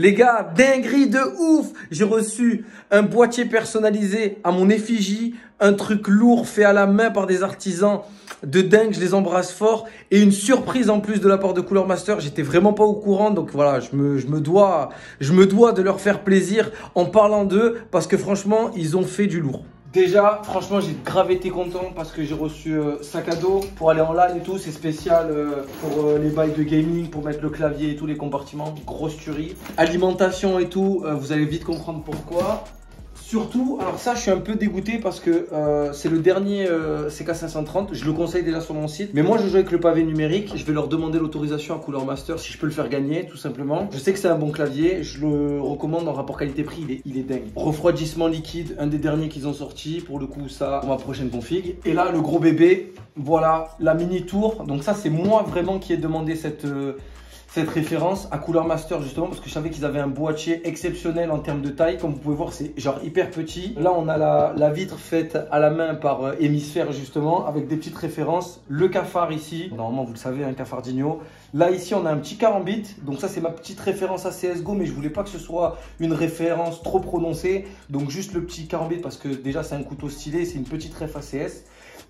Les gars, dinguerie de ouf J'ai reçu un boîtier personnalisé à mon effigie, un truc lourd fait à la main par des artisans de dingue, je les embrasse fort. Et une surprise en plus de la part de Couleur Master, j'étais vraiment pas au courant, donc voilà, je je me, dois, je me dois de leur faire plaisir en parlant d'eux, parce que franchement, ils ont fait du lourd. Déjà, franchement, j'ai grave été content parce que j'ai reçu un euh, sac à dos pour aller en LAN et tout. C'est spécial euh, pour euh, les bails de gaming, pour mettre le clavier et tous les compartiments. Grosse tuerie. Alimentation et tout, vous allez vite comprendre pourquoi. Surtout, alors ça, je suis un peu dégoûté parce que euh, c'est le dernier euh, CK530. Je le conseille déjà sur mon site. Mais moi, je joue avec le pavé numérique. Je vais leur demander l'autorisation à couleur master si je peux le faire gagner, tout simplement. Je sais que c'est un bon clavier. Je le recommande en rapport qualité-prix. Il est, il dingue. Refroidissement liquide, un des derniers qu'ils ont sorti. Pour le coup, ça, ma prochaine config. Et là, le gros bébé, voilà, la mini tour. Donc ça, c'est moi vraiment qui ai demandé cette. Euh, cette référence à couleur Master justement parce que je savais qu'ils avaient un boîtier exceptionnel en termes de taille. Comme vous pouvez voir, c'est genre hyper petit. Là, on a la, vitre faite à la main par euh, hémisphère justement avec des petites références. Le cafard ici, normalement vous le savez, un hein, d'igno. Là ici, on a un petit carambit. Donc ça, c'est ma petite référence à CSGO, mais je voulais pas que ce soit une référence trop prononcée. Donc juste le petit carambit parce que déjà c'est un couteau stylé, c'est une petite ref à CS.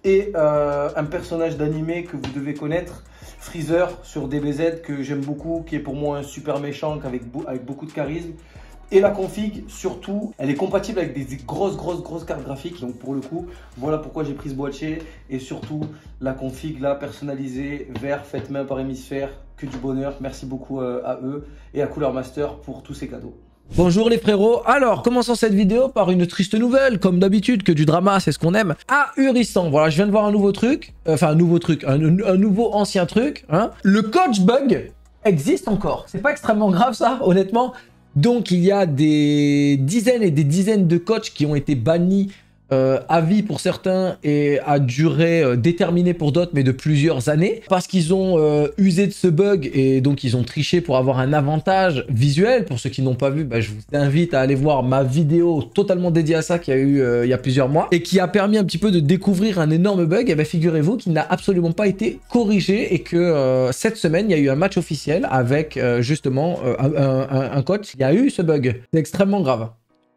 Et euh, un personnage d'animé que vous devez connaître. Freezer sur DBZ que j'aime beaucoup, qui est pour moi un super méchant avec, avec beaucoup de charisme. Et la config, surtout, elle est compatible avec des grosses, grosses, grosses cartes graphiques. Donc pour le coup, voilà pourquoi j'ai pris ce boîtier. Et surtout, la config là, personnalisée, vert, faite main par hémisphère, que du bonheur. Merci beaucoup euh, à eux et à Cooler Master pour tous ces cadeaux. Bonjour les frérots, alors commençons cette vidéo par une triste nouvelle, comme d'habitude que du drama c'est ce qu'on aime, ahurissant, voilà je viens de voir un nouveau truc, euh, enfin un nouveau truc, un, nouveau ancien truc, hein. le coach bug existe encore, c'est pas extrêmement grave ça honnêtement, donc il y a des dizaines et des dizaines de coachs qui ont été bannis à euh, vie pour certains et à durée euh, déterminée pour d'autres, mais de plusieurs années, parce qu'ils ont euh, usé de ce bug et donc ils ont triché pour avoir un avantage visuel. Pour ceux qui n'ont pas vu, bah, je vous invite à aller voir ma vidéo totalement dédiée à ça qui a eu il y a plusieurs mois et qui a permis un petit peu de découvrir un énorme bug. Et eh bien figurez-vous qu'il n'a absolument pas été corrigé et que cette semaine il y a eu un match officiel avec justement un, un, un coach a eu ce bug. C'est extrêmement grave.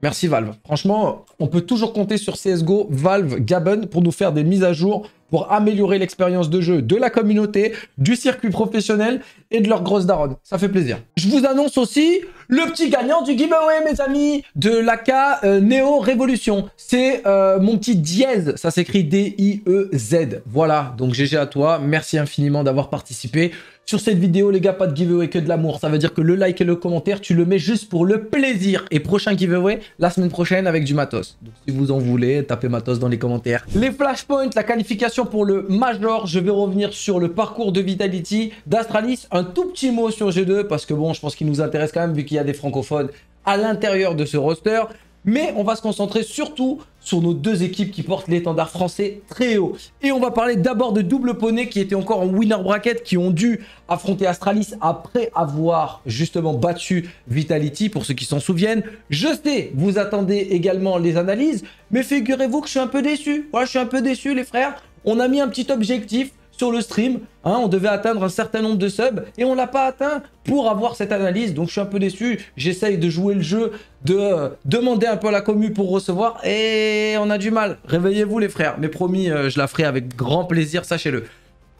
Merci Valve. Franchement, on peut toujours compter sur CSGO, Valve, Gabon pour nous faire des mises à jour, pour améliorer l'expérience de jeu de la communauté, du circuit professionnel et de leur grosse daronne. Ça fait plaisir. Je vous annonce aussi le petit gagnant du giveaway, mes amis, de l'AK euh, Neo Révolution. C'est euh, mon petit dièse, ça s'écrit D-I-E-Z. Voilà, donc GG à toi. Merci infiniment d'avoir participé. Sur cette vidéo, les gars, pas de giveaway que de l'amour. Ça veut dire que le like et le commentaire, tu le mets juste pour le plaisir. Et prochain giveaway, la semaine prochaine avec du matos. Donc si vous en voulez, tapez matos dans les commentaires. Les flashpoints, la qualification pour le Major. Je vais revenir sur le parcours de Vitality d'Astralis. Un tout petit mot sur G2 parce que bon, je pense qu'il nous intéresse quand même vu qu'il y a des francophones à l'intérieur de ce roster. Mais on va se concentrer surtout sur nos deux équipes qui portent l'étendard français très haut. Et on va parler d'abord de Double Poney qui était encore en winner bracket, qui ont dû affronter Astralis après avoir justement battu Vitality, pour ceux qui s'en souviennent. Je sais, vous attendez également les analyses, mais figurez-vous que je suis un peu déçu. je suis un peu déçu les frères. On a mis un petit objectif sur le stream. Hein, on devait atteindre un certain nombre de subs et on l'a pas atteint pour avoir cette analyse. Donc je suis un peu déçu. J'essaye de jouer le jeu, de euh, demander un peu à la commu pour recevoir et on a du mal. Réveillez-vous les frères. Mais promis, euh, je la ferai avec grand plaisir, sachez-le.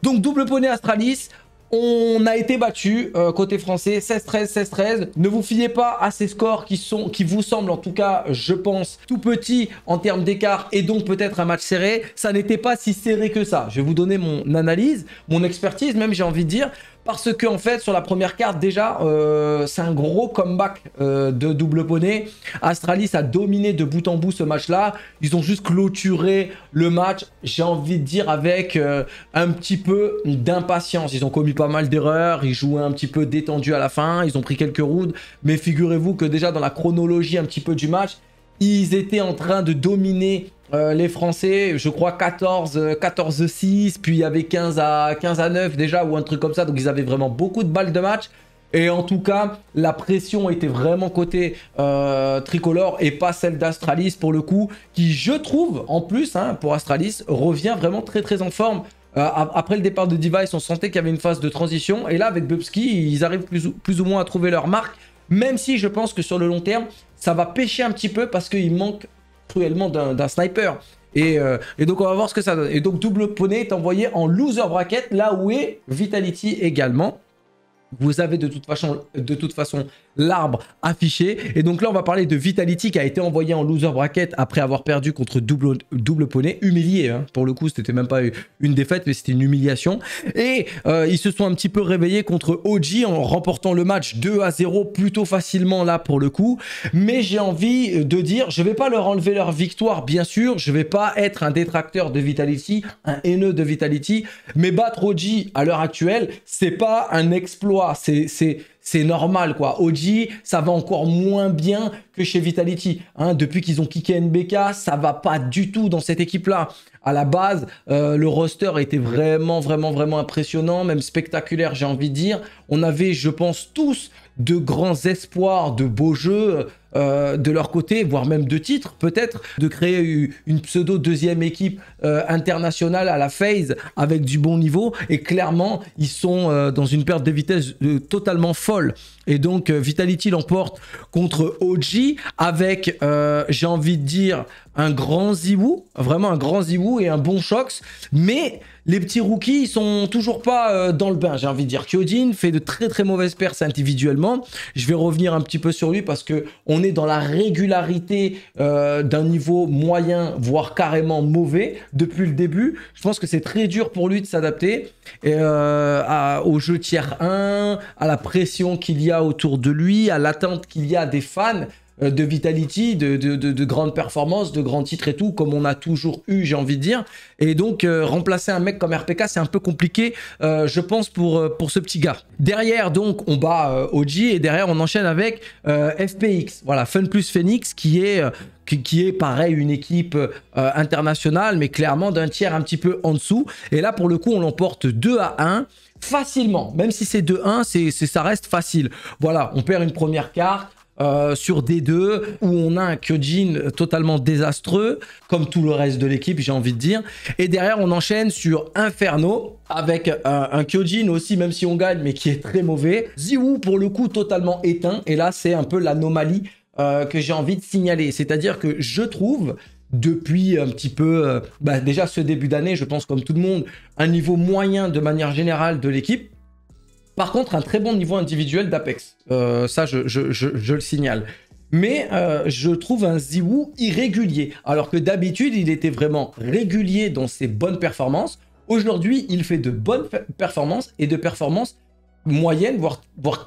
Donc double poney Astralis, on a été battu euh, côté français 16-13, 16-13. Ne vous fiez pas à ces scores qui sont, qui vous semblent en tout cas, je pense, tout petits en termes d'écart et donc peut-être un match serré. Ça n'était pas si serré que ça. Je vais vous donner mon analyse, mon expertise, même j'ai envie de dire. Parce que en fait sur la première carte déjà euh, c'est un gros comeback euh, de double poney. Astralis a dominé de bout en bout ce match là. Ils ont juste clôturé le match j'ai envie de dire avec euh, un petit peu d'impatience. Ils ont commis pas mal d'erreurs, ils jouaient un petit peu détendu à la fin, ils ont pris quelques rounds. Mais figurez-vous que déjà dans la chronologie un petit peu du match ils étaient en train de dominer euh, les Français, je crois 14, 14 6, puis il y avait 15 à, 15 à 9 déjà ou un truc comme ça. Donc ils avaient vraiment beaucoup de balles de match. Et en tout cas, la pression était vraiment côté euh, tricolore et pas celle d'Astralis pour le coup, qui je trouve en plus hein, pour Astralis revient vraiment très très en forme. Euh, après le départ de Device, on sentait qu'il y avait une phase de transition. Et là, avec Bubski, ils arrivent plus ou moins à trouver leur marque. Même si je pense que sur le long terme, ça va pêcher un petit peu parce qu'il manque cruellement d'un sniper. Euh, et, donc on va voir ce que ça donne. Et donc double poney est envoyé en loser bracket, là où est Vitality également vous avez de toute façon, de toute façon l'arbre affiché. Et donc là, on va parler de Vitality qui a été envoyé en loser bracket après avoir perdu contre double, poney, humilié. Hein. Pour le coup, c'était même pas une défaite, mais c'était une humiliation. Et euh, ils se sont un petit peu réveillés contre OG en remportant le match 2 à 0 plutôt facilement là pour le coup. Mais j'ai envie de dire, je vais pas leur enlever leur victoire, bien sûr. Je vais pas être un détracteur de Vitality, un haineux de Vitality. Mais battre OG à l'heure actuelle, c'est pas un exploit c'est normal, quoi. OG, ça va encore moins bien que chez Vitality. Hein. Depuis qu'ils ont kické NBK, ça va pas du tout dans cette équipe-là. À la base, euh, le roster était vraiment, vraiment, vraiment impressionnant, même spectaculaire, j'ai envie de dire. On avait, je pense, tous de grands espoirs, de beaux jeux. Euh, de leur côté, voire même de titres peut-être, de créer une pseudo deuxième équipe euh, internationale à la phase avec du bon niveau. Et clairement, ils sont euh, dans une perte de vitesse totalement folle. Et donc Vitality l'emporte contre OG avec, j'ai envie de dire, un grand Ziwoo, vraiment un grand Ziwoo et un bon Shox. Mais les petits rookies, ils sont toujours pas dans le bain, j'ai envie de dire. Kyojin fait de très très mauvaises perces individuellement. Je vais revenir un petit peu sur lui parce que on dans la régularité euh, d'un niveau moyen, voire carrément mauvais depuis le début. Je pense que c'est très dur pour lui de s'adapter euh, au jeu tiers 1, à la pression qu'il y a autour de lui, à l'attente qu'il y a des fans. Euh, de vitality, de, de, de, grandes performances, de grands titres et tout, comme on a toujours eu, j'ai envie de dire. Et donc, euh, remplacer un mec comme RPK, c'est un peu compliqué, euh, je pense, pour, pour ce petit gars. Derrière, donc, on bat OG et derrière, on enchaîne avec FPX. Voilà, Fun plus Phoenix, qui est qui, est pareil une équipe internationale, mais clairement d'un tiers un petit peu en dessous. Et là, pour le coup, on l'emporte 2 à 1 facilement. Même si c'est 2-1, ça reste facile. Voilà, on perd une première carte, euh, sur D2 où on a un Kyojin totalement désastreux, comme tout le reste de l'équipe, j'ai envie de dire. Et derrière, on enchaîne sur Inferno avec euh, un Kyojin aussi, même si on gagne, mais qui est très mauvais. Ziwu, pour le coup, totalement éteint. Et là, c'est un peu l'anomalie euh, que j'ai envie de signaler. C'est-à-dire que je trouve depuis un petit peu, bah, déjà ce début d'année, je pense comme tout le monde, un niveau moyen de manière générale de l'équipe. Par contre, un très bon niveau individuel d'Apex. Euh, ça, je, le signale. Mais euh, je trouve un Ziwu irrégulier. Alors que d'habitude, il était vraiment régulier dans ses bonnes performances. Aujourd'hui, il fait de bonnes performances et de performances moyennes, voire,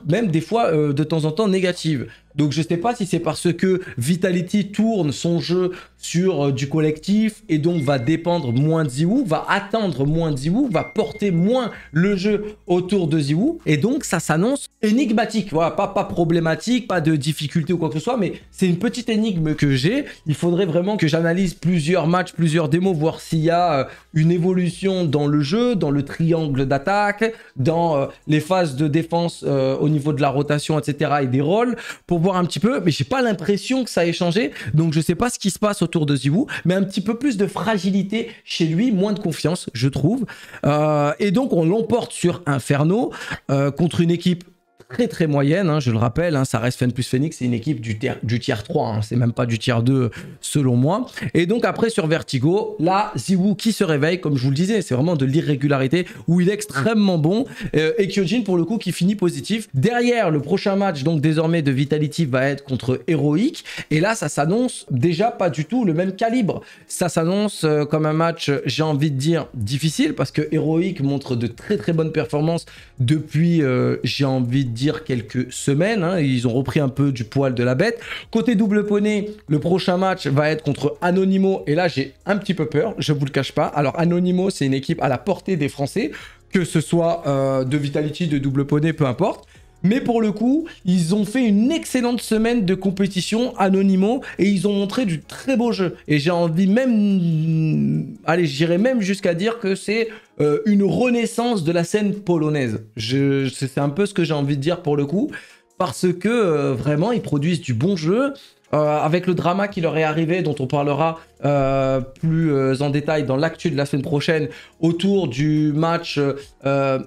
même des fois euh, de temps en temps négatives. Donc je ne sais pas si c'est parce que Vitality tourne son jeu sur euh, du collectif et donc va dépendre moins de Ziwu, va attendre moins de Ziwu, va porter moins le jeu autour de Ziwoo et donc ça s'annonce énigmatique, voilà, pas, pas problématique, pas de difficulté ou quoi que ce soit, mais c'est une petite énigme que j'ai. Il faudrait vraiment que j'analyse plusieurs matchs, plusieurs démos, voir s'il y a euh, une évolution dans le jeu, dans le triangle d'attaque, dans euh, les phases de défense au niveau de la rotation, etc. et des rôles, pour un petit peu, mais j'ai pas l'impression que ça ait changé. Donc je sais pas ce qui se passe autour de Zivu. mais un petit peu plus de fragilité chez lui, moins de confiance, je trouve. Euh, et donc on l'emporte sur Inferno euh, contre une équipe très très moyenne, hein, je le rappelle, hein, ça reste Fen plus Phoenix, c'est une équipe du, du tiers 3, hein, c'est même pas du tiers 2 selon moi. Et donc après sur Vertigo, là, ZywOo qui se réveille, comme je vous le disais, c'est vraiment de l'irrégularité où il est extrêmement bon euh, et Kyojin pour le coup qui finit positif. Derrière, le prochain match donc désormais de Vitality va être contre Heroic et là ça s'annonce déjà pas du tout le même calibre. Ça s'annonce euh, comme un match, j'ai envie de dire, difficile parce que Heroic montre de très très bonnes performances depuis, euh, j'ai envie de dire quelques semaines. Hein. Ils ont repris un peu du poil de la bête. Côté double poney, le prochain match va être contre Anonymo. Et là, j'ai un petit peu peur, je vous le cache pas. Alors, Anonymo, c'est une équipe à la portée des Français, que ce soit euh, de Vitality, de double poney, peu importe. Mais pour le coup, ils ont fait une excellente semaine de compétition anonymo et ils ont montré du très beau jeu. Et j'ai envie même, allez, j'irai même jusqu'à dire que c'est euh, une renaissance de la scène polonaise. Je... C'est un peu ce que j'ai envie de dire pour le coup parce que euh, vraiment ils produisent du bon jeu, euh, avec le drama qui leur est arrivé, dont on parlera euh, plus euh, en détail dans l'actu de la semaine prochaine, autour du match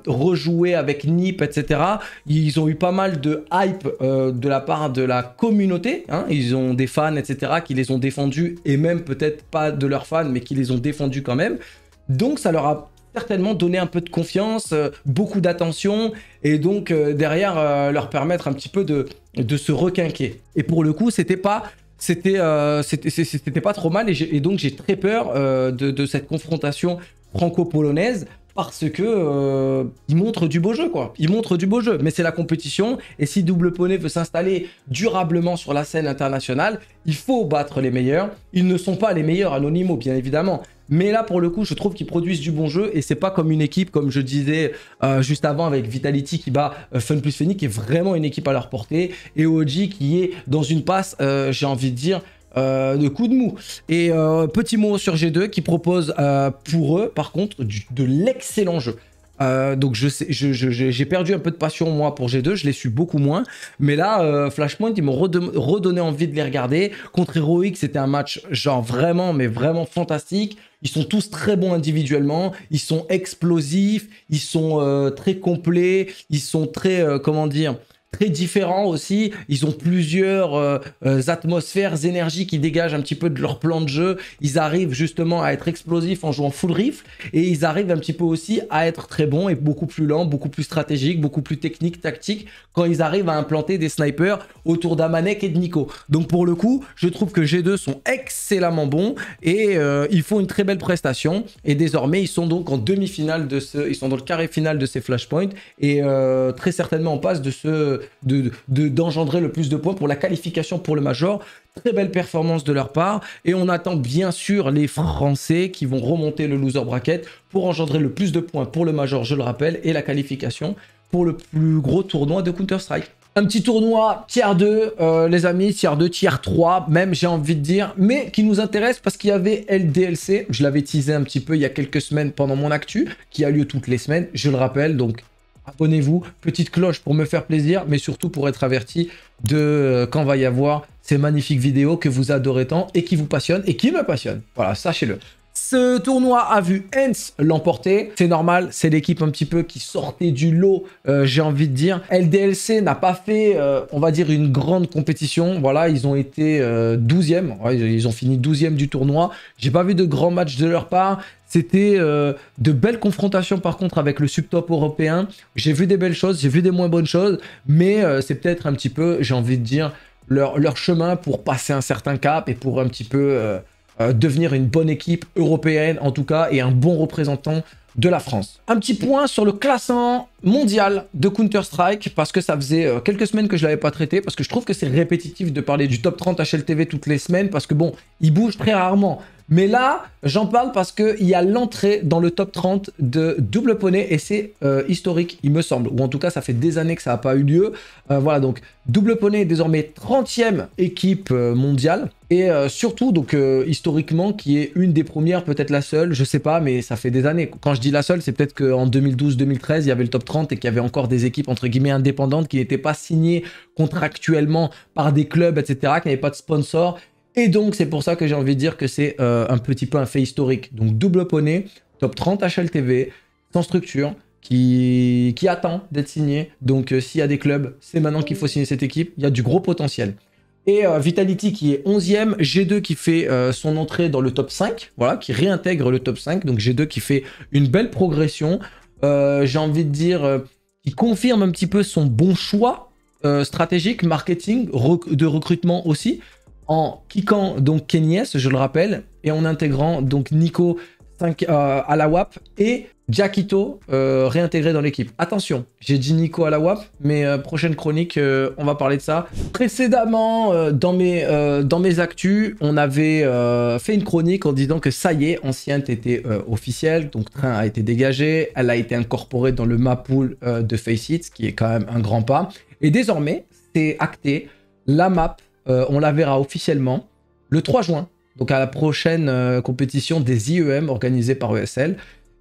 rejoué avec Nip, etc. Ils ont eu pas mal de hype de la part de la communauté. Hein. Ils ont des fans, etc., qui les ont défendus, et même peut-être pas de leurs fans, mais qui les ont défendus quand même. Donc ça leur a certainement donner un peu de confiance, euh, beaucoup d'attention, et donc euh, derrière euh, leur permettre un petit peu de, se requinquer. Et pour le coup, c'était pas c'était c'était pas trop mal, et, donc j'ai très peur de, cette confrontation franco-polonaise. Parce que il montrent du beau jeu, quoi. il montre du beau jeu, mais c'est la compétition. Et si Double Poney veut s'installer durablement sur la scène internationale, il faut battre les meilleurs. Ils ne sont pas les meilleurs anonymaux, bien évidemment mais là, pour le coup, je trouve qu'ils produisent du bon jeu et c'est pas comme une équipe, comme je disais euh, juste avant avec Vitality qui bat euh, Fun plus qui est vraiment une équipe à leur portée, et OG qui est dans une passe, euh, j'ai envie de dire, de coup de mou. Et petit mot sur G2 qui propose pour eux, par contre, de l'excellent jeu. Euh, donc je sais, j'ai perdu un peu de passion moi pour G2, je les suis beaucoup moins. Mais là, euh, Flashpoint, ils m'ont redonné envie de les regarder. Contre Heroic, c'était un match genre vraiment, mais vraiment fantastique. Ils sont tous très bons individuellement, ils sont explosifs, ils sont euh, très complets, ils sont très, comment dire, très différents aussi. Ils ont plusieurs euh, euh, atmosphères, énergies qui dégagent un petit peu de leur plan de jeu. Ils arrivent justement à être explosifs en jouant full rifle et ils arrivent un petit peu aussi à être très bons et beaucoup plus lents, beaucoup plus stratégiques, beaucoup plus techniques, tactiques quand ils arrivent à implanter des snipers autour d'Amanek et de Nico. Donc pour le coup, je trouve que G2 sont excellemment bons et euh, ils font une très belle prestation et désormais ils sont donc en demi-finale de ce, ils sont dans le carré final de ces flashpoints et très certainement on passe de ce d'engendrer de, d'engendrer le plus de points pour la qualification pour le Major. Très belle performance de leur part. Et on attend bien sûr les Français qui vont remonter le loser bracket pour engendrer le plus de points pour le Major, je le rappelle, et la qualification pour le plus gros tournoi de Counter-Strike. Un petit tournoi tiers 2, euh, les amis, tiers 2, tiers 3, même j'ai envie de dire, mais qui nous intéresse parce qu'il y avait LDLC, je l'avais teasé un petit peu il y a quelques semaines pendant mon actu, qui a lieu toutes les semaines, je le rappelle, donc abonnez-vous, petite cloche pour me faire plaisir, mais surtout pour être averti de euh, quand va y avoir ces magnifiques vidéos que vous adorez tant et qui vous passionnent et qui me passionnent. Voilà, sachez-le. Ce tournoi a vu Hens l'emporter. C'est normal, c'est l'équipe un petit peu qui sortait du lot, euh, j'ai envie de dire. LDLC n'a pas fait, euh, on va dire, une grande compétition. Voilà, ils ont été 12e. Euh, ils ont fini 12e du tournoi. J'ai pas vu de grands matchs de leur part. C'était de belles confrontations par contre avec le subtop européen. J'ai vu des belles choses, j'ai vu des moins bonnes choses, mais c'est peut-être un petit peu, j'ai envie de dire, leur, leur, chemin pour passer un certain cap et pour un petit peu euh, devenir une bonne équipe européenne en tout cas et un bon représentant de la France. Un petit point sur le classement mondial de Counter-Strike, parce que ça faisait euh, quelques semaines que je ne l'avais pas traité, parce que je trouve que c'est répétitif de parler du top 30 HLTV toutes les semaines, parce que bon, il bouge très rarement. Mais là, j'en parle parce qu'il y a l'entrée dans le top 30 de Double Poney et c'est euh, historique, il me semble. Ou en tout cas, ça fait des années que ça n'a pas eu lieu. Euh, voilà, donc Double Poney est désormais 30e équipe euh, mondiale. Et surtout, donc historiquement, qui est une des premières, peut-être la seule, je sais pas, mais ça fait des années. Quand je dis la seule, c'est peut-être qu'en 2012-2013, il y avait le top 30 et qu'il y avait encore des équipes entre guillemets indépendantes qui n'étaient pas signées contractuellement par des clubs, etc., qui n'avaient pas de sponsors et donc, c'est pour ça que j'ai envie de dire que c'est euh, un petit peu un fait historique. Donc, double poney, top 30 HLTV, sans structure, qui, attend d'être signé. Donc, euh, s'il y a des clubs, c'est maintenant qu'il faut signer cette équipe. Il y a du gros potentiel. Et euh, Vitality qui est 11e, G2 qui fait son entrée dans le top 5, voilà, qui réintègre le top 5. Donc, G2 qui fait une belle progression. j'ai envie de dire, qui confirme un petit peu son bon choix stratégique, marketing, de recrutement aussi en kickant donc Kenyes, je le rappelle, et en intégrant donc Nico euh, à la WAP et Jackito euh, réintégré dans l'équipe. Attention, j'ai dit Nico à la WAP, mais euh, prochaine chronique, on va parler de ça. Précédemment, dans, mes, dans mes actus, on avait fait une chronique en disant que ça y est, Ancienne était officielle, donc Train a été dégagé, elle a été incorporée dans le map pool de Faceit, ce qui est quand même un grand pas. Et désormais, c'est acté, la map euh, on la verra officiellement le 3 juin, donc à la prochaine euh, compétition des IEM organisée par ESL.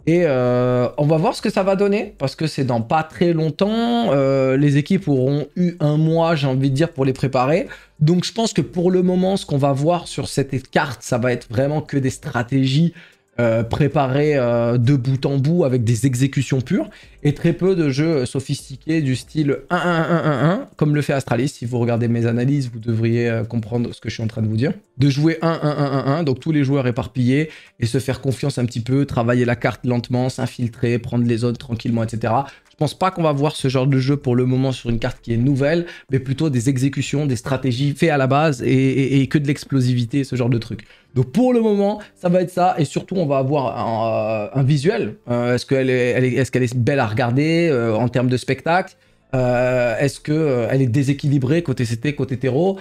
Et euh, on va voir ce que ça va donner, parce que c'est dans pas très longtemps. les équipes auront eu un mois, j'ai envie de dire, pour les préparer. Donc je pense que pour le moment, ce qu'on va voir sur cette carte, ça va être vraiment que des stratégies euh, préparé euh, de bout en bout avec des exécutions pures et très peu de jeux sophistiqués du style 1-1-1-1-1 comme le fait Astralis. Si vous regardez mes analyses, vous devriez euh, comprendre ce que je suis en train de vous dire. De jouer 1 1 1 1 donc tous les joueurs éparpillés et se faire confiance un petit peu, travailler la carte lentement, s'infiltrer, prendre les zones tranquillement, etc. Je pense pas qu'on va voir ce genre de jeu pour le moment sur une carte qui est nouvelle, mais plutôt des exécutions, des stratégies faites à la base et que de l'explosivité, ce genre de truc. Donc pour le moment, ça va être ça. Et surtout, on va avoir un, euh, visuel. Euh, est-ce qu'elle est, belle à regarder euh, en termes de spectacle Est-ce qu'elle est déséquilibrée côté CT, côté terreau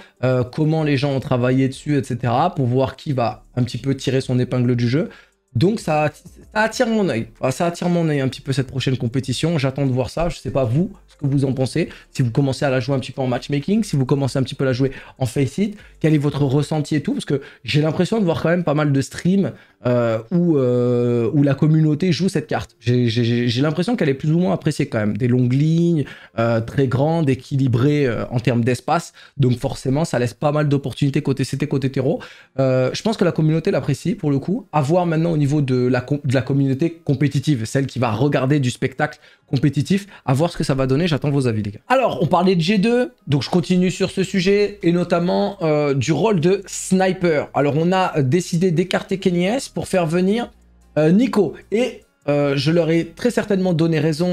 Comment les gens ont travaillé dessus, etc. Pour voir qui va un petit peu tirer son épingle du jeu. Donc ça, attire mon œil. ça attire mon œil un petit peu cette prochaine compétition. J'attends de voir ça. Je ne sais pas vous ce que vous en pensez. Si vous commencez à la jouer un petit peu en matchmaking, si vous commencez un petit peu à la jouer en face hit quel est votre ressenti et tout Parce que j'ai l'impression de voir quand même pas mal de streams euh, euh, où, la communauté joue cette carte. J'ai l'impression qu'elle est plus ou moins appréciée quand même. Des longues lignes, euh, très grandes, équilibrées en termes d'espace. Donc forcément, ça laisse pas mal d'opportunités côté CT, côté terreau. je pense que la communauté l'apprécie pour le coup. À voir maintenant au niveau niveau de la, de la communauté compétitive, celle qui va regarder du spectacle compétitif, à voir ce que ça va donner. J'attends vos avis, les gars. Alors, on parlait de G2, donc je continue sur ce sujet, et notamment euh, du rôle de sniper. Alors, on a décidé d'écarter Kenny pour faire venir euh, Nico. Et euh, je leur ai très certainement donné raison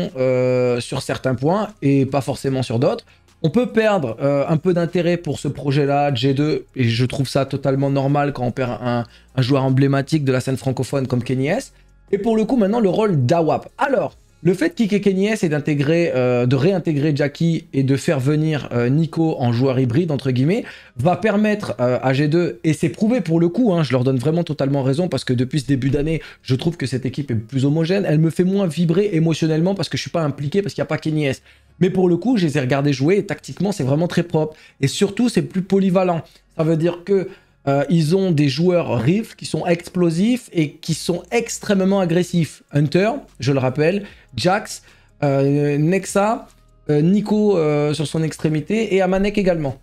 sur certains points, et pas forcément sur d'autres. On peut perdre euh, un peu d'intérêt pour ce projet-là, G2, et je trouve ça totalement normal quand on perd un, joueur emblématique de la scène francophone comme Kenny Et pour le coup, maintenant, le rôle d'AWAP. Alors, le fait y ait d'intégrer euh, de réintégrer Jackie et de faire venir euh, Nico en joueur hybride, entre guillemets, va permettre euh, à G2, et c'est prouvé pour le coup, hein, je leur donne vraiment totalement raison parce que depuis ce début d'année, je trouve que cette équipe est plus homogène, elle me fait moins vibrer émotionnellement parce que je suis pas impliqué, parce qu'il n'y a pas Kenyes. Mais pour le coup, je les ai regardés jouer et tactiquement, c'est vraiment très propre. Et surtout, c'est plus polyvalent. Ça veut dire que euh, ils ont des joueurs riffs qui sont explosifs et qui sont extrêmement agressifs. Hunter, je le rappelle, Jax, euh, Nexa, euh, Nico sur son extrémité et Amanek également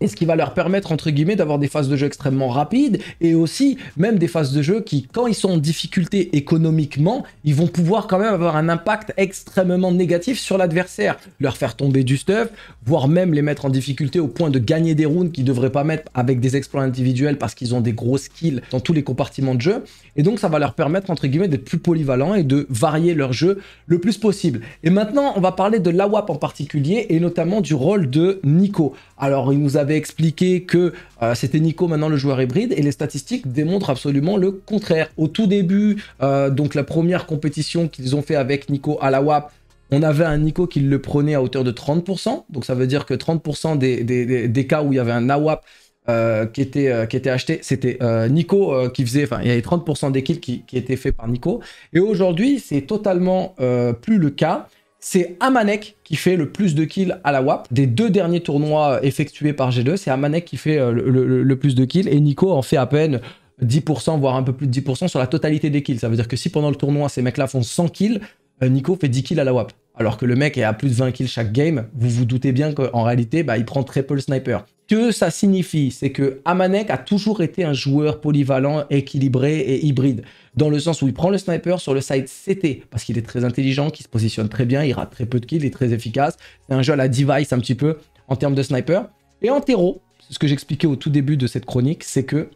et ce qui va leur permettre entre guillemets d'avoir des phases de jeu extrêmement rapides et aussi même des phases de jeu qui quand ils sont en difficulté économiquement ils vont pouvoir quand même avoir un impact extrêmement négatif sur l'adversaire leur faire tomber du stuff voire même les mettre en difficulté au point de gagner des rounds qu'ils devraient pas mettre avec des exploits individuels parce qu'ils ont des gros skills dans tous les compartiments de jeu et donc ça va leur permettre entre guillemets d'être plus polyvalents et de varier leur jeu le plus possible et maintenant on va parler de l'AWAP en particulier et notamment du rôle de Nico alors, il nous avait expliqué que euh, c'était Nico maintenant le joueur hybride et les statistiques démontrent absolument le contraire. Au tout début, euh, donc la première compétition qu'ils ont fait avec Nico à la WAP, on avait un Nico qui le prenait à hauteur de 30%. Donc, ça veut dire que 30% des, cas où il y avait un AWAP euh, qui, était, qui était acheté, c'était Nico qui faisait, enfin il y avait 30% des kills qui, qui, étaient faits par Nico. Et aujourd'hui, c'est totalement plus le cas c'est Amanek qui fait le plus de kills à la WAP. Des deux derniers tournois effectués par G2, c'est Amanek qui fait euh, le, le plus de kills et Nico en fait à peine 10%, voire un peu plus de 10% sur la totalité des kills. Ça veut dire que si pendant le tournoi, ces mecs-là font 100 kills, euh, Nico fait 10 kills à la WAP alors que le mec est à plus de 20 kills chaque game, vous vous doutez bien qu'en réalité, bah, il prend très peu le sniper. Que ça signifie, c'est que Amanek a toujours été un joueur polyvalent, équilibré et hybride, dans le sens où il prend le sniper sur le side CT, parce qu'il est très intelligent, qu'il se positionne très bien, il rate très peu de kills, il est très efficace, c'est un jeu à la device un petit peu en termes de sniper. Et en terreau, ce que j'expliquais au tout début de cette chronique, c'est que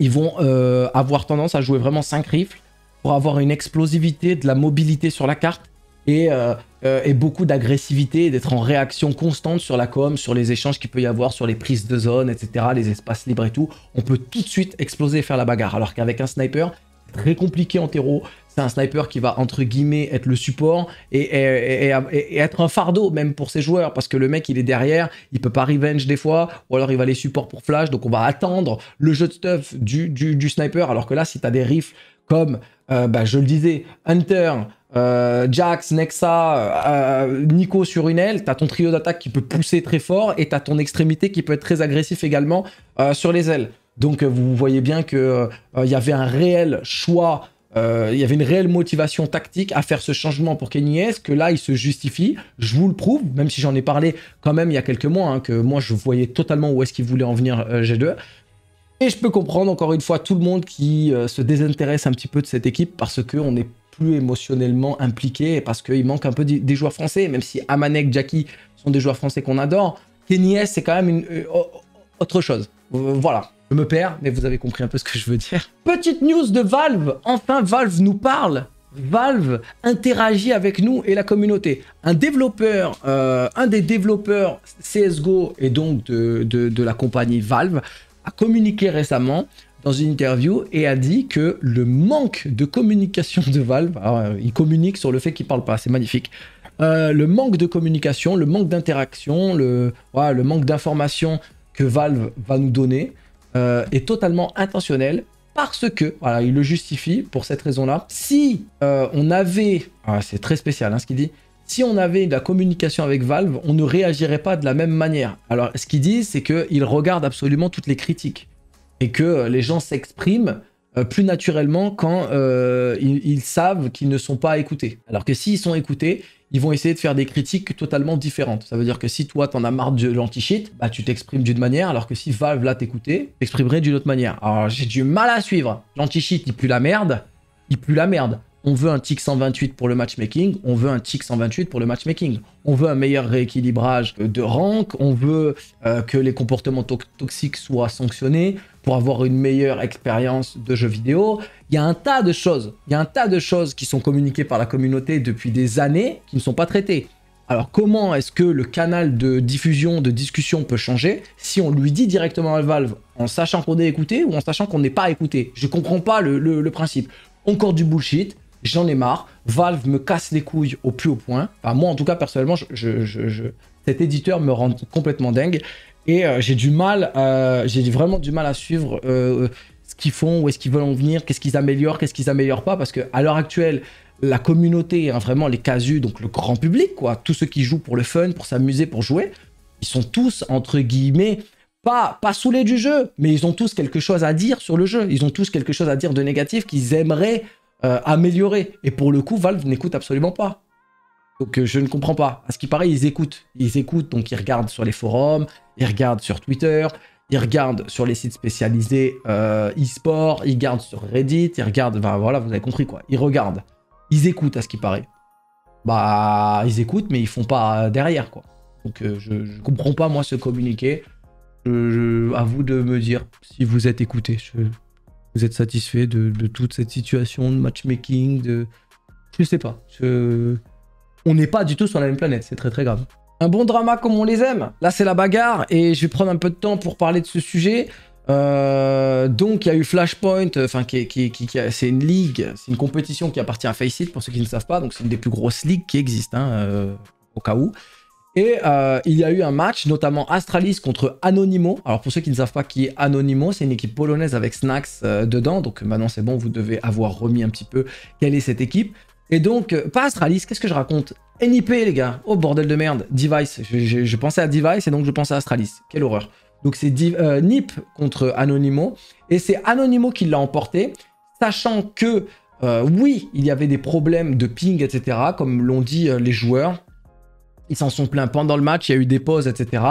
ils vont euh, avoir tendance à jouer vraiment 5 rifles pour avoir une explosivité, de la mobilité sur la carte, euh, euh, et, beaucoup d'agressivité, d'être en réaction constante sur la com, sur les échanges qu'il peut y avoir, sur les prises de zone, etc., les espaces libres et tout. On peut tout de suite exploser et faire la bagarre. Alors qu'avec un sniper, très compliqué en terreau. C'est un sniper qui va, entre guillemets, être le support et, et, être un fardeau même pour ses joueurs parce que le mec, il est derrière, il peut pas revenge des fois ou alors il va les support pour flash. Donc on va attendre le jeu de stuff du, sniper. Alors que là, si tu as des riffs comme, euh, bah, je le disais, Hunter, euh, Jax, Nexa, euh, Nico sur une aile, t'as ton trio d'attaque qui peut pousser très fort et t'as ton extrémité qui peut être très agressif également euh, sur les ailes. Donc vous voyez bien qu'il il y avait un réel choix, il y avait une réelle motivation tactique à faire ce changement pour Kenny que là il se justifie, je vous le prouve, même si j'en ai parlé quand même il y a quelques mois, hein, que moi je voyais totalement où est-ce qu'il voulait en venir G2. Et je peux comprendre encore une fois tout le monde qui se désintéresse un petit peu de cette équipe parce qu'on n'est plus émotionnellement impliqué parce qu'il manque un peu des joueurs français, même si Amanek, Jackie sont des joueurs français qu'on adore. Kenny c'est quand même une, euh, autre chose. Euh, voilà, je me perds, mais vous avez compris un peu ce que je veux dire. Petite news de Valve. Enfin, Valve nous parle. Valve interagit avec nous et la communauté. Un développeur, euh, un des développeurs CSGO et donc de la compagnie Valve a communiqué récemment dans une interview et a dit que le manque de communication de Valve, euh, il communique sur le fait qu'il parle pas, c'est magnifique. Euh, le manque de communication, le manque d'interaction, le, le manque d'information que Valve va nous donner euh, est totalement intentionnel parce que, voilà, il le justifie pour cette raison-là. Si on avait, ah, c'est très spécial hein, ce qu'il dit, si on avait de la communication avec Valve, on ne réagirait pas de la même manière. Alors, ce qu'il dit, c'est qu'il regarde absolument toutes les critiques et que euh, les gens s'expriment euh, plus naturellement quand euh, ils, savent qu'ils ne sont pas écoutés. Alors que s'ils sont écoutés, ils vont essayer de faire des critiques totalement différentes. Ça veut dire que si toi t'en as marre de l'anti-shit, bah tu t'exprimes d'une manière, alors que si Valve l'a t'écoutait, t'exprimerais d'une autre manière. Alors j'ai du mal à suivre. L'anti-shit il pue la merde, il pue la merde. On veut un tick 128 pour le matchmaking, on veut un tick 128 pour le matchmaking. On veut un meilleur rééquilibrage de rank, on veut que les comportements toxiques soient sanctionnés, pour avoir une meilleure expérience de jeu vidéo. Il y a un tas de choses, il y a un tas de choses qui sont communiquées par la communauté depuis des années qui ne sont pas traitées. Alors comment est-ce que le canal de diffusion, de discussion peut changer si on lui dit directement à Valve en sachant qu'on est écouté ou en sachant qu'on n'est pas écouté Je comprends pas le, principe. Encore du bullshit, j'en ai marre. Valve me casse les couilles au plus haut point. Enfin moi en tout cas personnellement, cet éditeur me rend complètement dingue. Et euh, j'ai du mal, euh, j'ai vraiment du mal à suivre euh, ce qu'ils font, où est-ce qu'ils veulent en venir, qu'est-ce qu'ils améliorent, qu'est-ce qu'ils améliorent pas, parce qu'à l'heure actuelle, la communauté, hein, vraiment les casus, donc le grand public, quoi, tous ceux qui jouent pour le fun, pour s'amuser, pour jouer, ils sont tous, entre guillemets, pas, pas saoulés du jeu, mais ils ont tous quelque chose à dire sur le jeu. Ils ont tous quelque chose à dire de négatif qu'ils aimeraient améliorer. Et pour le coup, Valve n'écoute absolument pas. Donc euh, je ne comprends pas. À ce qui paraît, ils écoutent. Ils écoutent, donc ils regardent sur les forums, ils regardent sur Twitter, ils regardent sur les sites spécialisés euh, e-sport, ils regardent sur Reddit, ils regardent, ben voilà, vous avez compris quoi. Ils regardent. Ils écoutent à ce qui paraît. Bah, ils écoutent, mais ils font pas derrière quoi. Donc euh, je, ne comprends pas moi ce communiqué. à vous de me dire si vous êtes écouté. vous êtes satisfait de, toute cette situation de matchmaking, de. Je sais pas. Je on n'est pas du tout sur la même planète. C'est très très grave. Un bon drama comme on les aime. Là, c'est la bagarre et je vais prendre un peu de temps pour parler de ce sujet. Euh, donc il y a eu Flashpoint, euh, enfin c'est une ligue, c'est une compétition qui appartient à Faceit pour ceux qui ne le savent pas, donc c'est une des plus grosses ligues qui existent hein, euh, au cas où. Et il y a eu un match, notamment Astralis contre Anonymo. Alors pour ceux qui ne savent pas qui est Anonymo, c'est une équipe polonaise avec Snacks dedans. Donc maintenant c'est bon, vous devez avoir remis un petit peu quelle est cette équipe. Et donc, euh, pas Astralis, qu'est-ce que je raconte NIP, les gars. Oh, bordel de merde. Device. Je, pensais à Device et donc je pensais à Astralis. Quelle horreur. Donc, c'est euh, NIP contre anonymo Et c'est anonymo qui l'a emporté, sachant que, euh, oui, il y avait des problèmes de ping, etc., comme l'ont dit les joueurs. Ils s'en sont plaints pendant le match, il y a eu des pauses, etc.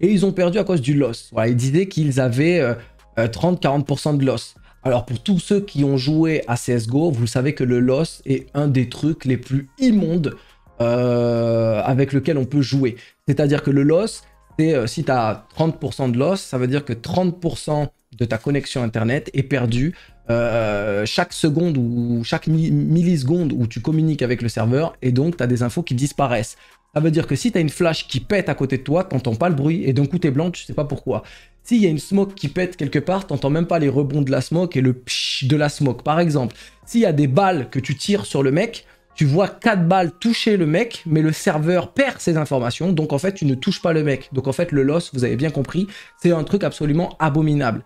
Et ils ont perdu à cause du loss. ils disaient qu'ils avaient 30-40% de loss. Alors pour tous ceux qui ont joué à CSGO, vous savez que le loss est un des trucs les plus immondes euh, avec lequel on peut jouer. C'est-à-dire que le loss, c'est euh, si tu as 30% de loss, ça veut dire que 30% de ta connexion Internet est perdue euh, chaque seconde ou chaque milliseconde où tu communiques avec le serveur et donc tu as des infos qui disparaissent. Ça veut dire que si tu as une flash qui pète à côté de toi, n'entends pas le bruit et d'un coup es blanc, tu sais pas pourquoi. S'il y a une smoke qui pète quelque part, t'entends même pas les rebonds de la smoke et le psh de la smoke, par exemple. S'il y a des balles que tu tires sur le mec, tu vois 4 balles toucher le mec, mais le serveur perd ses informations, donc en fait tu ne touches pas le mec. Donc en fait le loss, vous avez bien compris, c'est un truc absolument abominable.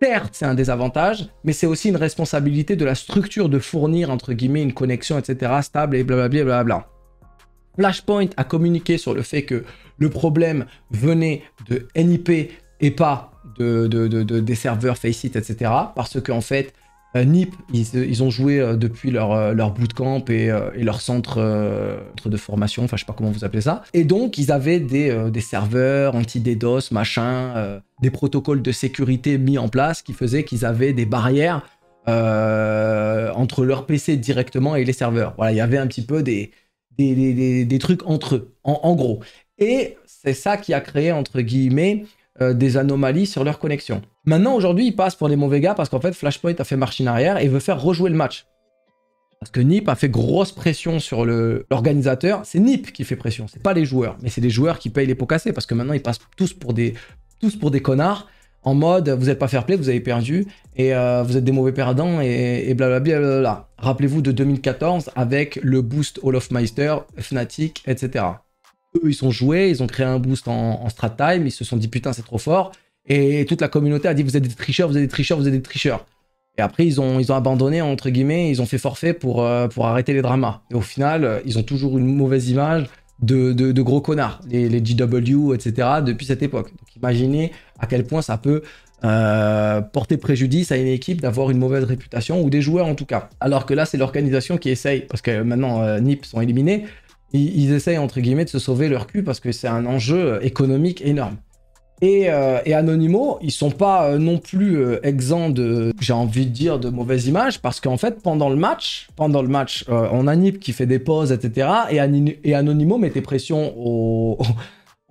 Certes, c'est un désavantage, mais c'est aussi une responsabilité de la structure de fournir, entre guillemets, une connexion, etc., stable et blablabla. Bla bla bla. Flashpoint a communiqué sur le fait que le problème venait de NIP et pas de, des serveurs Faceit, etc. Parce qu'en fait, euh, NIP, ils, ils, ont joué euh, depuis leur, euh, leur bootcamp et, et leur centre, de formation, enfin je sais pas comment vous appelez ça. Et donc ils avaient des, des serveurs anti-DDoS, machin, des protocoles de sécurité mis en place qui faisaient qu'ils avaient des barrières entre leur PC directement et les serveurs. Voilà, il y avait un petit peu des, des, des trucs entre eux, en gros. Et c'est ça qui a créé, entre guillemets, euh, des anomalies sur leur connexion. Maintenant, aujourd'hui, ils passent pour des mauvais gars parce qu'en fait, Flashpoint a fait marche arrière et veut faire rejouer le match. Parce que NIP a fait grosse pression sur l'organisateur. C'est NIP qui fait pression, c'est pas les joueurs. Mais c'est les joueurs qui payent les pots cassés parce que maintenant, ils passent tous pour des, tous pour des connards en mode vous n'êtes pas fair play, vous avez perdu et euh, vous êtes des mauvais perdants et, et blablabla. Rappelez-vous de 2014 avec le boost All of Meister, Fnatic, etc eux, ils sont joués, ils ont créé un boost en, strat time, ils se sont dit putain, c'est trop fort. Et toute la communauté a dit vous êtes des tricheurs, vous êtes des tricheurs, vous êtes des tricheurs. Et après, ils ont, ils ont abandonné, entre guillemets, ils ont fait forfait pour, euh, pour arrêter les dramas. Et au final, euh, ils ont toujours une mauvaise image de, de, gros connards, les, les, GW, etc., depuis cette époque. Donc imaginez à quel point ça peut euh, porter préjudice à une équipe d'avoir une mauvaise réputation, ou des joueurs en tout cas. Alors que là, c'est l'organisation qui essaye, parce que maintenant, NIP sont éliminés, ils, essayent entre guillemets de se sauver leur cul parce que c'est un enjeu euh, économique énorme. Et, Anonymo, euh, et ils sont pas euh, non plus exempts de, j'ai envie de dire, de mauvaises images, parce qu'en fait, pendant le match, pendant le match, on a Nip qui fait des pauses, etc. Et, Anonymo mettait pression au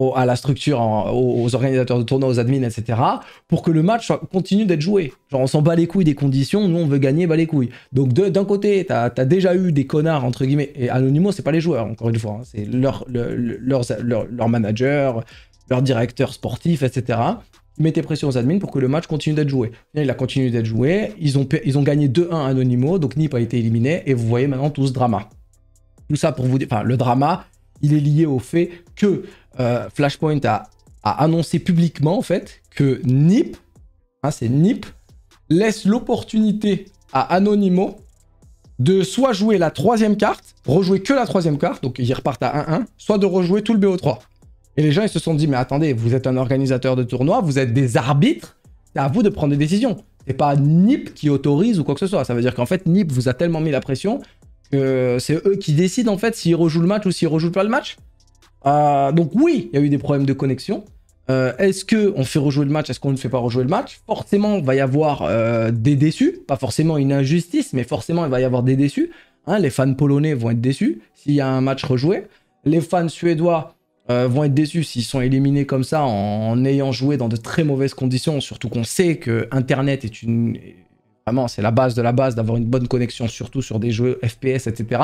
à la structure, aux, organisateurs de tournoi, aux admins, etc., pour que le match continue d'être joué. Genre, on s'en bat les couilles des conditions, nous on veut gagner, bat les couilles. Donc, d'un côté, tu as déjà eu des connards, entre guillemets, et Anonymous, c'est pas les joueurs, encore une fois, hein. c'est leur, leur, leur, manager, leur directeur sportif, etc. Mettez pression aux admins pour que le match continue d'être joué. Il a continué d'être joué, ils ont, ils ont gagné 2-1 Anonymo, donc Nip a été éliminé, et vous voyez maintenant tout ce drama. Tout ça pour vous dire, enfin, le drama, il est lié au fait que euh, Flashpoint a, annoncé publiquement en fait que NIP, hein, c'est NIP, laisse l'opportunité à Anonymo de soit jouer la troisième carte, rejouer que la troisième carte, donc ils repartent à 1-1, soit de rejouer tout le BO3. Et les gens, ils se sont dit, mais attendez, vous êtes un organisateur de tournoi, vous êtes des arbitres, c'est à vous de prendre des décisions. C'est pas NIP qui autorise ou quoi que ce soit. Ça veut dire qu'en fait, NIP vous a tellement mis la pression que c'est eux qui décident en fait s'ils rejouent le match ou s'ils rejouent pas le match. Euh, donc oui, il y a eu des problèmes de connexion. Euh, est-ce qu'on fait rejouer le match Est-ce qu'on ne fait pas rejouer le match Forcément, il va y avoir euh, des déçus. Pas forcément une injustice, mais forcément, il va y avoir des déçus. Hein, les fans polonais vont être déçus s'il y a un match rejoué. Les fans suédois vont être déçus s'ils sont éliminés comme ça en, ayant joué dans de très mauvaises conditions. Surtout qu'on sait que Internet est une... Vraiment, c'est la base de la base d'avoir une bonne connexion, surtout sur des jeux FPS, etc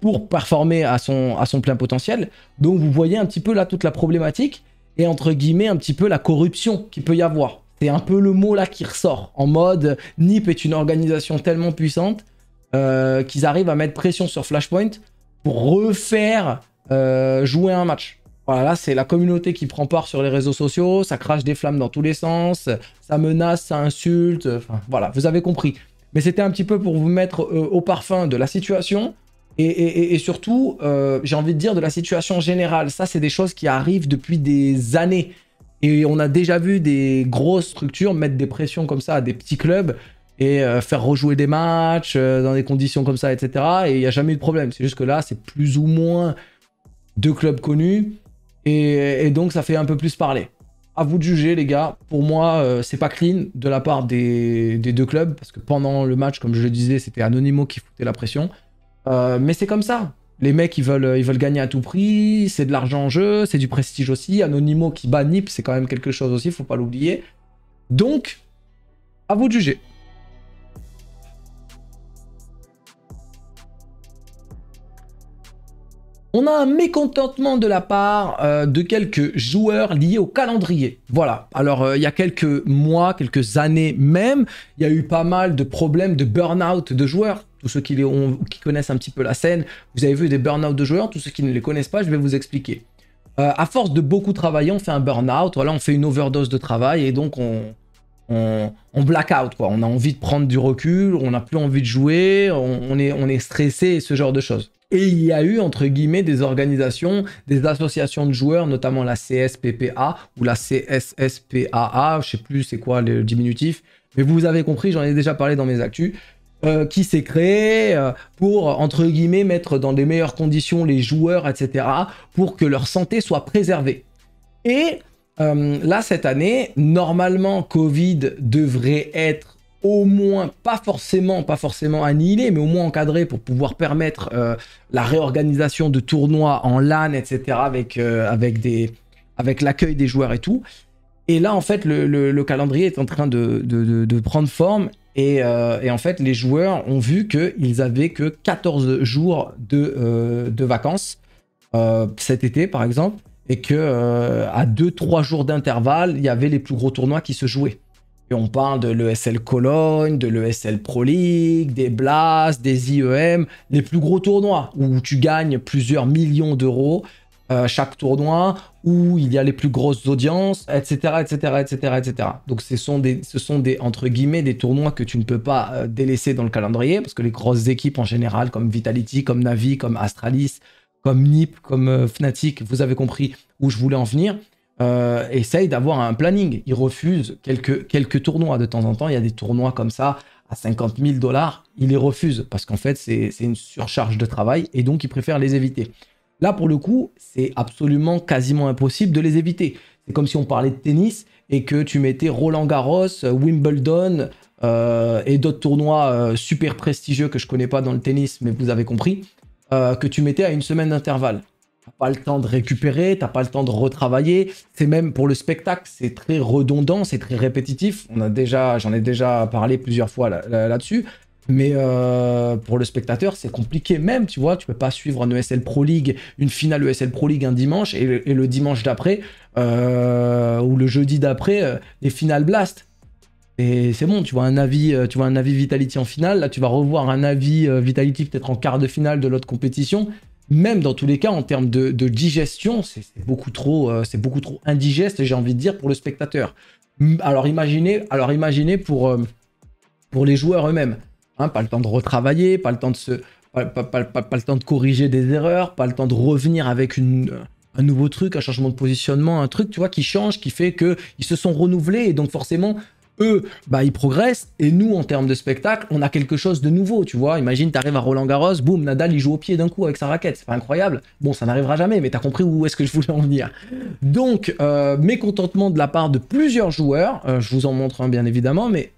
pour performer à son, à son plein potentiel. Donc vous voyez un petit peu là toute la problématique et entre guillemets un petit peu la corruption qui peut y avoir. C'est un peu le mot là qui ressort en mode NIP est une organisation tellement puissante euh, qu'ils arrivent à mettre pression sur Flashpoint pour refaire euh, jouer un match. Voilà, c'est la communauté qui prend part sur les réseaux sociaux, ça crache des flammes dans tous les sens, ça menace, ça insulte, enfin voilà, vous avez compris. Mais c'était un petit peu pour vous mettre euh, au parfum de la situation, et, surtout, euh, j'ai envie de dire de la situation générale. Ça, c'est des choses qui arrivent depuis des années. Et on a déjà vu des grosses structures mettre des pressions comme ça à des petits clubs et euh, faire rejouer des matchs euh, dans des conditions comme ça, etc. Et il n'y a jamais eu de problème. C'est juste que là, c'est plus ou moins deux clubs connus. Et, donc, ça fait un peu plus parler. À vous de juger, les gars. Pour moi, ce c'est pas clean de la part des, deux clubs. Parce que pendant le match, comme je le disais, c'était Anonymo qui foutait la pression. Euh, mais c'est comme ça. Les mecs, ils veulent, ils veulent gagner à tout prix, c'est de l'argent en jeu, c'est du prestige aussi. Anonymo qui bat c'est quand même quelque chose aussi, faut pas l'oublier. Donc, à vous de juger. On a un mécontentement de la part euh, de quelques joueurs liés au calendrier. Voilà. Alors, euh, il y a quelques mois, quelques années même, il y a eu pas mal de problèmes de burn-out de joueurs tous ceux qui, les ont, qui connaissent un petit peu la scène, vous avez vu des burn-out de joueurs, tous ceux qui ne les connaissent pas, je vais vous expliquer. Euh, à force de beaucoup travailler, on fait un burn-out, on fait une overdose de travail et donc on, on, on black-out, quoi. On a envie de prendre du recul, on n'a plus envie de jouer, on, est, on est stressé et ce genre de choses. Et il y a eu, entre guillemets, des organisations, des associations de joueurs, notamment la CSPPA ou la CSSPAA, je sais plus c'est quoi le diminutif, mais vous avez compris, j'en ai déjà parlé dans mes actus, euh, qui s'est créé euh, pour, entre guillemets, mettre dans des meilleures conditions les joueurs, etc., pour que leur santé soit préservée. Et euh, là, cette année, normalement, Covid devrait être au moins, pas forcément, pas forcément annihilé, mais au moins encadré pour pouvoir permettre la réorganisation de tournois en LAN, etc., avec, avec, des, avec l'accueil des joueurs et tout. Et là, en fait, le, calendrier est en train de prendre forme euh, et, en fait, les joueurs ont vu qu'ils avaient que 14 jours de, euh, vacances euh, cet été, par exemple, et que à 2-3 jours d'intervalle, il y avait les plus gros tournois qui se jouaient. Et on parle de l'ESL Cologne, de l'ESL Pro League, des Blast, des IEM, les plus gros tournois où tu gagnes plusieurs millions d'euros euh, chaque tournoi, où il y a les plus grosses audiences, etc., etc., etc., etc. Donc ce sont des, ce sont des entre guillemets des tournois que tu ne peux pas euh, délaisser dans le calendrier parce que les grosses équipes en général, comme Vitality, comme Navi, comme Astralis, comme Nip, comme euh, Fnatic, vous avez compris où je voulais en venir. essayent d'avoir un planning. Ils refusent quelques, quelques tournois de temps en temps. Il y a des tournois comme ça à 50 000 dollars, ils les refusent parce qu'en fait, c'est une surcharge de travail et donc ils préfèrent les éviter. Là, pour le coup, c'est absolument quasiment impossible de les éviter. C'est comme si on parlait de tennis et que tu mettais Roland Garros, Wimbledon euh, et d'autres tournois euh, super prestigieux que je connais pas dans le tennis, mais vous avez compris, euh, que tu mettais à une semaine d'intervalle. n'as pas le temps de récupérer, n'as pas le temps de retravailler. C'est même pour le spectacle, c'est très redondant, c'est très répétitif. On a déjà, j'en ai déjà parlé plusieurs fois là-dessus. Mais euh, pour le spectateur, c'est compliqué même, tu vois. Tu peux pas suivre une ESL Pro League, une finale ESL Pro League un dimanche et, le, dimanche d'après euh, ou le jeudi d'après euh, les finales Blast. Et c'est bon, tu vois un avis, tu vois un avis Vitality en finale. Là, tu vas revoir un avis Vitality peut-être en quart de finale de l'autre compétition. Même dans tous les cas, en termes de, digestion, c'est beaucoup trop, beaucoup trop indigeste, j'ai envie de dire, pour le spectateur. Alors imaginez, alors imaginez pour pour les joueurs eux-mêmes. Hein, pas le temps de retravailler, pas le temps de se, pas, le temps de corriger des erreurs, pas le temps de revenir avec une, euh, un nouveau truc, un changement de positionnement, un truc, tu vois, qui change, qui fait que ils se sont renouvelés et donc forcément eux, bah, ils progressent, et nous, en termes de spectacle, on a quelque chose de nouveau, tu vois. Imagine, t'arrives à Roland Garros, boum, Nadal, il joue au pied d'un coup avec sa raquette, c'est pas incroyable. Bon, ça n'arrivera jamais, mais tu as compris où est-ce que je voulais en venir. Donc, euh, mécontentement de la part de plusieurs joueurs, euh, je vous en montre un, bien évidemment, mais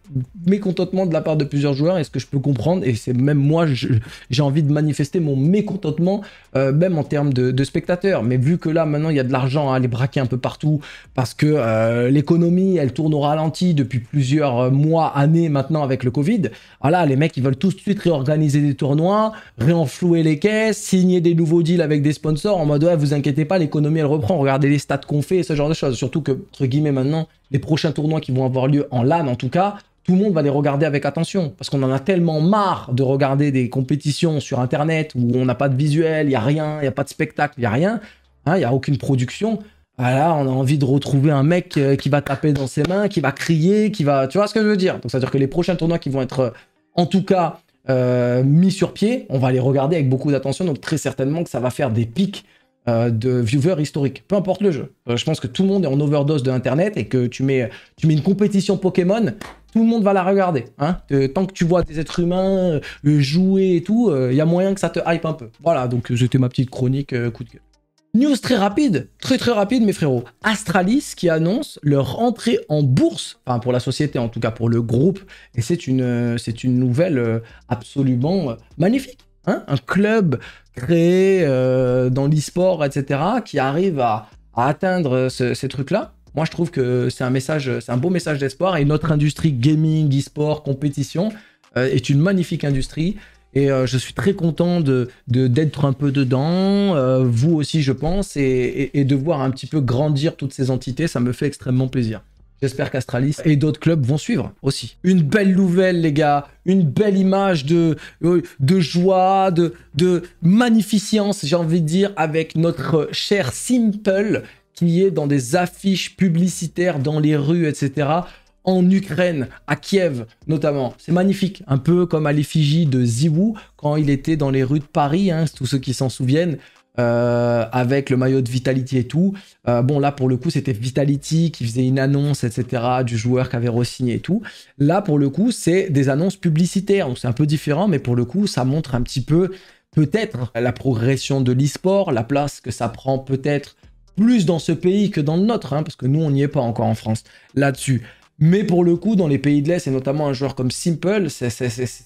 mécontentement de la part de plusieurs joueurs et ce que je peux comprendre et c'est même moi j'ai envie de manifester mon mécontentement euh, même en termes de, spectateurs mais vu que là maintenant il y a de l'argent à hein, aller braquer un peu partout parce que euh, l'économie elle tourne au ralenti depuis plusieurs euh, mois années maintenant avec le Covid voilà ah les mecs ils veulent tout de suite réorganiser des tournois réenflouer les caisses signer des nouveaux deals avec des sponsors en mode ouais vous inquiétez pas l'économie elle reprend regardez les stats qu'on fait et ce genre de choses surtout que entre guillemets maintenant les prochains tournois qui vont avoir lieu en LAN en tout cas, tout le monde va les regarder avec attention. Parce qu'on en a tellement marre de regarder des compétitions sur Internet où on n'a pas de visuel, il n'y a rien, il n'y a pas de spectacle, il n'y a rien, il hein, y n'y a aucune production. Voilà, ah on a envie de retrouver un mec euh, qui va taper dans ses mains, qui va crier, qui va... Tu vois ce que je veux dire Donc c'est-à-dire que les prochains tournois qui vont être, euh, en tout cas, euh, mis sur pied, on va les regarder avec beaucoup d'attention. Donc très certainement que ça va faire des pics euh, de viewers historiques, peu importe le jeu. Euh, je pense que tout le monde est en overdose de Internet et que tu mets, tu mets une compétition Pokémon, tout le monde va la regarder. Hein. Euh, tant que tu vois des êtres humains jouer et tout, il y a moyen que ça te hype un peu. Voilà, donc c'était ma petite chronique coup de gueule. News très rapide, très très rapide mes frérots. Astralis qui annonce leur entrée en bourse, pour la société en tout cas pour le groupe, et c'est une, c'est une nouvelle absolument magnifique. Hein. un club créés euh, dans l'e-sport, etc., qui arrivent à, atteindre ces trucs-là. Moi, je trouve que c'est un message, c'est un beau message d'espoir. Et notre industrie gaming, e-sport, compétition euh, est une magnifique industrie. Et euh, je suis très content de d'être un peu dedans, vous aussi, je pense, et, de voir un petit peu grandir toutes ces entités. Ça me fait extrêmement plaisir. J'espère qu'Astralis et d'autres clubs vont suivre aussi. Une belle nouvelle, les gars. Une belle image de, euh, de joie, de, magnificence, j'ai envie de dire, avec notre cher Simple qui est dans des affiches publicitaires dans les rues, etc. En Ukraine, à Kiev notamment. C'est magnifique, un peu comme à l'effigie de ZywOo quand il était dans les rues de Paris, hein, tous ceux qui s'en souviennent. Euh, avec le maillot de Vitality et tout. Euh, bon, là, pour le coup, c'était Vitality qui faisait une annonce, etc., du joueur qui avait re-signé et tout. Là, pour le coup, c'est des annonces publicitaires. Donc, c'est un peu différent, mais pour le coup, ça montre un petit peu, peut-être, la progression de l'e-sport, la place que ça prend peut-être plus dans ce pays que dans le nôtre, hein, parce que nous, on n'y est pas encore en France là-dessus. Mais pour le coup, dans les pays de l'Est, et notamment un joueur comme Simple, c'est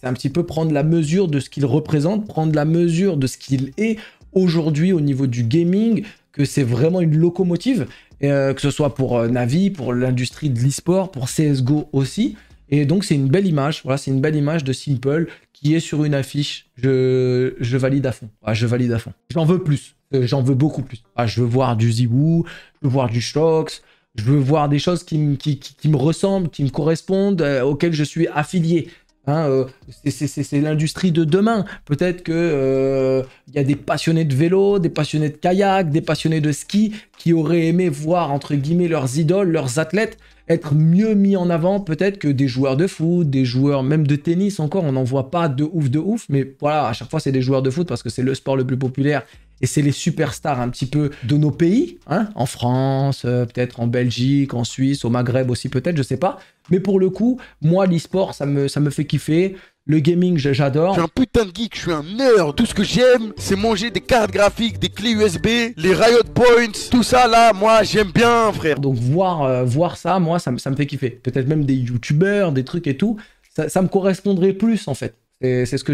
un petit peu prendre la mesure de ce qu'il représente, prendre la mesure de ce qu'il est, aujourd'hui au niveau du gaming, que c'est vraiment une locomotive, euh, que ce soit pour euh, Navi, pour l'industrie de l'e-sport, pour CSGO aussi. Et donc c'est une belle image, voilà, c'est une belle image de Simple qui est sur une affiche. Je, je valide à fond. Ah, je valide à fond. J'en veux plus. Euh, j'en veux beaucoup plus. Ah, je veux voir du Ziwoo, je veux voir du Shox, je veux voir des choses qui, qui, me ressemblent, qui me correspondent, auxquelles je suis affilié. Hein, euh, c'est l'industrie de demain. Peut-être que il euh, y a des passionnés de vélo, des passionnés de kayak, des passionnés de ski qui auraient aimé voir entre guillemets leurs idoles, leurs athlètes être mieux mis en avant peut-être que des joueurs de foot, des joueurs même de tennis encore, on n'en voit pas de ouf de ouf, mais voilà, à chaque fois c'est des joueurs de foot parce que c'est le sport le plus populaire et c'est les superstars un petit peu de nos pays, hein, en France, euh, peut-être en Belgique, en Suisse, au Maghreb aussi peut-être, je sais pas. Mais pour le coup, moi, l'e-sport, ça me, ça me fait kiffer. Le gaming, j'adore. Je suis un putain de geek, je suis un nerd. Tout ce que j'aime, c'est manger des cartes graphiques, des clés USB, les Riot Points, tout ça là, moi j'aime bien, frère. Donc voir, euh, voir ça, moi, ça, me fait kiffer. Peut-être même des youtubeurs, des trucs et tout. ça me correspondrait plus en fait. C'est ce que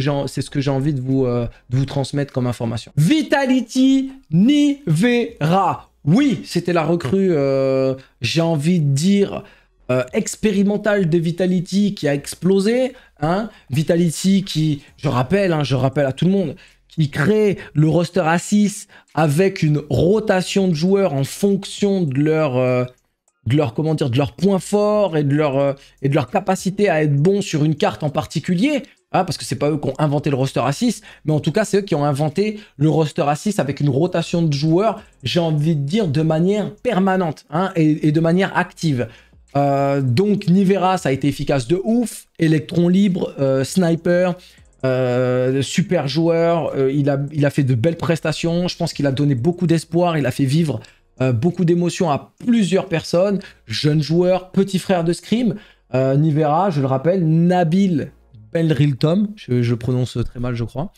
j'ai envie de vous, euh, vous transmettre comme information. Vitality Nivera. Oui, c'était la recrue, euh, j'ai envie de dire, euh, expérimentale de Vitality qui a explosé. Hein. Vitality qui, je rappelle, hein, je rappelle à tout le monde, qui crée le roster a 6 avec une rotation de joueurs en fonction de leur euh, de leur comment dire de point fort et de leur et de leur capacité à être bon sur une carte en particulier ah, parce que c'est pas eux qui ont inventé le roster a 6, mais en tout cas, c'est eux qui ont inventé le roster a 6 avec une rotation de joueurs, j'ai envie de dire, de manière permanente hein, et, de manière active. Euh, donc, Nivera, ça a été efficace de ouf. Electron libre, euh, sniper, euh, super joueur. il, a, il a fait de belles prestations. Je pense qu'il a donné beaucoup d'espoir. Il a fait vivre beaucoup d'émotions à plusieurs personnes. Jeune joueur, petit frère de Scream. Nivera, je le rappelle, Nabil Tom, je, je prononce très mal, je crois.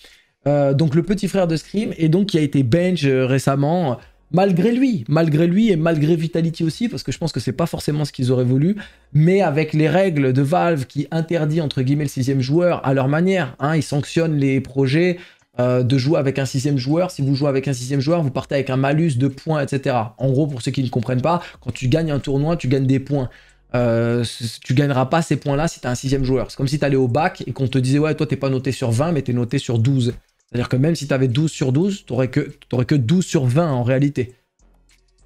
Euh, donc le petit frère de Scream, et donc qui a été bench euh, récemment, malgré lui, malgré lui et malgré Vitality aussi, parce que je pense que c'est pas forcément ce qu'ils auraient voulu, mais avec les règles de Valve qui interdit entre guillemets le sixième joueur à leur manière, hein, ils sanctionnent les projets euh, de jouer avec un sixième joueur, si vous jouez avec un sixième joueur, vous partez avec un malus de points, etc. En gros, pour ceux qui ne comprennent pas, quand tu gagnes un tournoi, tu gagnes des points euh, tu gagneras pas ces points-là si tu un sixième joueur. C'est comme si tu allais au bac et qu'on te disait, ouais, toi, t'es pas noté sur 20, mais tu es noté sur 12. C'est-à-dire que même si tu avais 12 sur 12, tu n'aurais que, que, 12 sur 20 en réalité.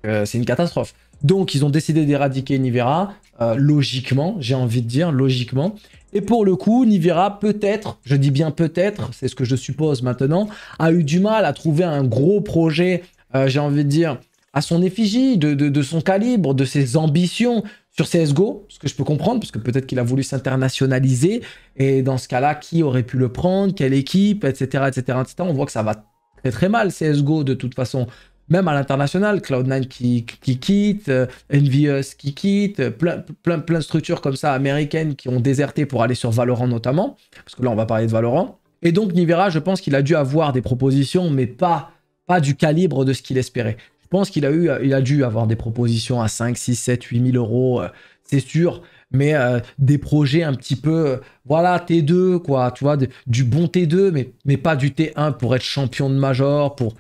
Euh, c'est une catastrophe. Donc, ils ont décidé d'éradiquer Nivera, euh, logiquement, j'ai envie de dire, logiquement. Et pour le coup, Nivera, peut-être, je dis bien peut-être, c'est ce que je suppose maintenant, a eu du mal à trouver un gros projet, euh, j'ai envie de dire, à son effigie, de, son calibre, de ses ambitions sur CSGO, ce que je peux comprendre, parce que peut-être qu'il a voulu s'internationaliser, et dans ce cas-là, qui aurait pu le prendre, quelle équipe, etc., etc., etc. On voit que ça va très très mal CSGO de toute façon. Même à l'international, Cloud9 qui, quitte, euh, Envious qui quitte, plein, plein, de structures comme ça américaines qui ont déserté pour aller sur Valorant notamment, parce que là on va parler de Valorant. Et donc Nivera, je pense qu'il a dû avoir des propositions, mais pas, pas du calibre de ce qu'il espérait. Je pense qu'il a eu, a dû avoir des propositions à 5, 6, 7, 8 000 euros, euh, c'est sûr. Mais euh, des projets un petit peu, euh, voilà, T2, quoi, tu vois, du bon T2, mais, mais pas du T1 pour être champion de major, pour,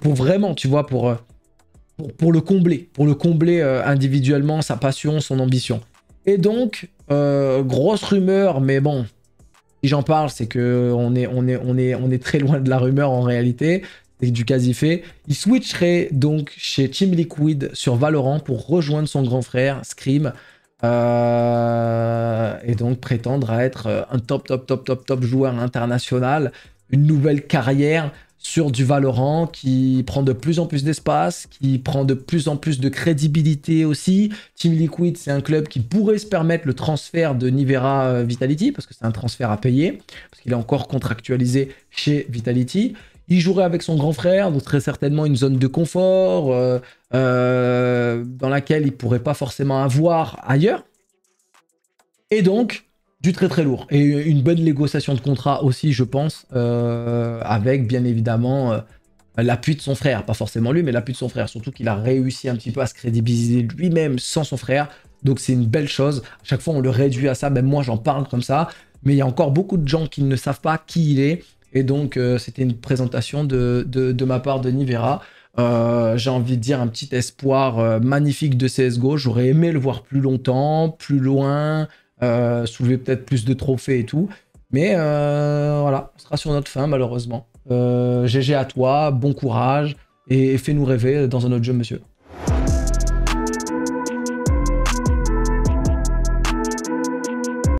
pour, vraiment, tu vois, pour, pour, le combler, pour le combler individuellement, sa passion, son ambition. Et donc, grosse rumeur, mais bon, si j'en parle, c'est que on est, on, est, on, est, on est très loin de la rumeur en réalité du quasi fait. Il switcherait donc chez Team Liquid sur Valorant pour rejoindre son grand frère Scream euh, et donc prétendre à être euh, un top, top, top, top, top joueur international, une nouvelle carrière sur du Valorant qui prend de plus en plus d'espace, qui prend de plus en plus de crédibilité aussi. Team Liquid, c'est un club qui pourrait se permettre le transfert de Nivera euh, Vitality, parce que c'est un transfert à payer, parce qu'il est encore contractualisé chez Vitality il jouerait avec son grand frère, donc très certainement une zone de confort euh, euh, dans laquelle il pourrait pas forcément avoir ailleurs. Et donc, du très très lourd. Et une bonne négociation de contrat aussi, je pense, euh, avec bien évidemment l'appui de son frère. Pas forcément lui, mais l'appui de son frère. Surtout qu'il a réussi un petit peu à se crédibiliser lui-même sans son frère. Donc c'est une belle chose. À chaque fois, on le réduit à ça. Même moi, j'en parle comme ça. Mais il y a encore beaucoup de gens qui ne savent pas qui il est et donc, euh, c'était une présentation de, ma part de Nivera. Euh, j'ai envie de dire un petit espoir euh, magnifique de CSGO. J'aurais aimé le voir plus longtemps, plus loin, soulever peut-être plus de trophées et tout. Mais voilà, on sera sur notre fin malheureusement. GG à toi, bon courage et fais-nous rêver dans un autre jeu, monsieur.